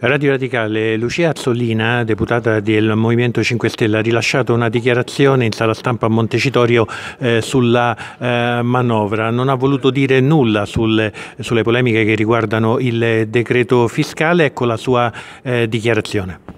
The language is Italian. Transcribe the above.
Radio Radicale, Lucia Azzolina, deputata del Movimento 5 Stelle, ha rilasciato una dichiarazione in sala stampa a Montecitorio eh, sulla eh, manovra. Non ha voluto dire nulla sulle, sulle, polemiche che riguardano il decreto fiscale. Ecco la sua eh, dichiarazione.